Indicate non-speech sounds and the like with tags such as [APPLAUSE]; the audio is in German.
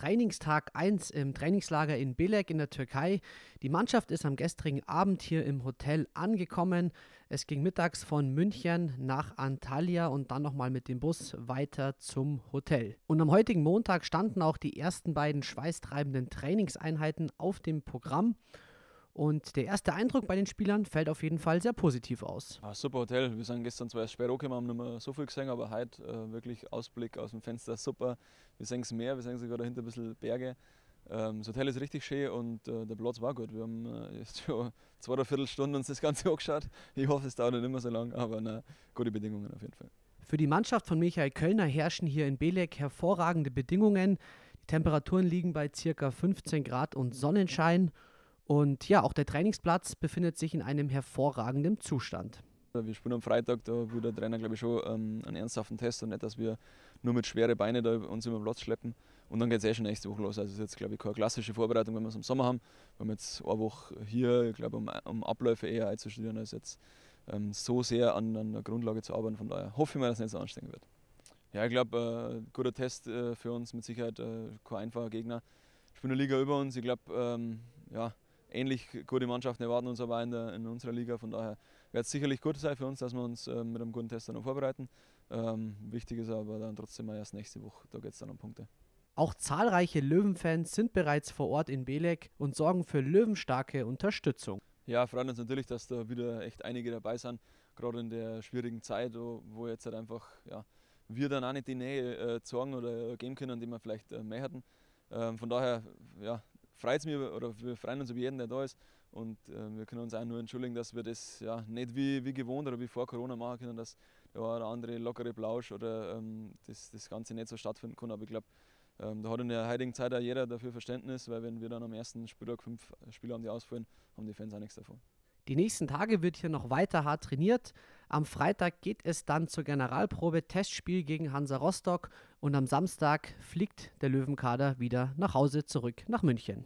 Trainingstag 1 im Trainingslager in Belek in der Türkei. Die Mannschaft ist am gestrigen Abend hier im Hotel angekommen. Es ging mittags von München nach Antalya und dann nochmal mit dem Bus weiter zum Hotel. Und am heutigen Montag standen auch die ersten beiden schweißtreibenden Trainingseinheiten auf dem Programm. Und der erste Eindruck bei den Spielern fällt auf jeden Fall sehr positiv aus. Ah, super Hotel. Wir sind gestern zwar erst spät angekommen, haben nicht mehr so viel gesehen, aber heute äh, wirklich Ausblick aus dem Fenster super. Wir sehen das Meer, wir sehen sogar dahinter ein bisschen Berge. Ähm, das Hotel ist richtig schön und äh, der Platz war gut. Wir haben äh, jetzt schon [LAUGHS] zwei, drei Viertelstunden uns das Ganze [LAUGHS] angeschaut. Ich hoffe, es dauert nicht mehr so lange, aber na, gute Bedingungen auf jeden Fall. Für die Mannschaft von Michael Kölner herrschen hier in Belek hervorragende Bedingungen. Die Temperaturen liegen bei ca. 15 Grad und Sonnenschein. Und ja, auch der Trainingsplatz befindet sich in einem hervorragenden Zustand. Wir spielen am Freitag, da will der Trainer, glaube ich, schon ähm, einen ernsthaften Test und nicht, dass wir nur mit schweren Beinen da uns über den Platz schleppen. Und dann geht es eh schon nächste Woche los. Also, es ist jetzt, glaube ich, keine klassische Vorbereitung, wenn wir es im Sommer haben. Wir haben jetzt eine Woche hier, ich glaube, um, um Abläufe eher einzustudieren, als jetzt ähm, so sehr an, an der Grundlage zu arbeiten. Von daher hoffe ich mal, dass es nicht so anstrengend wird. Ja, ich glaube, äh, guter Test äh, für uns, mit Sicherheit äh, kein einfacher Gegner. Ich bin eine Liga über uns, ich glaube, ähm, ja ähnlich gute Mannschaften erwarten uns aber in, der, in unserer Liga. Von daher wird es sicherlich gut sein für uns, dass wir uns äh, mit einem guten Test dann noch vorbereiten. Ähm, wichtig ist aber dann trotzdem mal erst nächste Woche, da geht es dann um Punkte. Auch zahlreiche Löwenfans sind bereits vor Ort in Belek und sorgen für löwenstarke Unterstützung. Ja, freuen uns natürlich, dass da wieder echt einige dabei sind, gerade in der schwierigen Zeit, wo jetzt halt einfach ja, wir dann auch nicht die Nähe äh, zeigen oder geben können, die wir vielleicht äh, mehr hatten. Ähm, von daher, ja, freut es mich oder wir freuen uns über jeden, der da ist. Und äh, wir können uns auch nur entschuldigen, dass wir das ja, nicht wie, wie gewohnt oder wie vor Corona machen können, dass der eine andere lockere Plausch oder ähm, das, das Ganze nicht so stattfinden kann. Aber ich glaube, ähm, da hat in der heutigen Zeit auch jeder dafür Verständnis, weil wenn wir dann am ersten Spieltag fünf Spieler haben, die ausfallen, haben die Fans auch nichts davon. Die nächsten Tage wird hier noch weiter hart trainiert. Am Freitag geht es dann zur Generalprobe, Testspiel gegen Hansa Rostock und am Samstag fliegt der Löwenkader wieder nach Hause zurück nach München.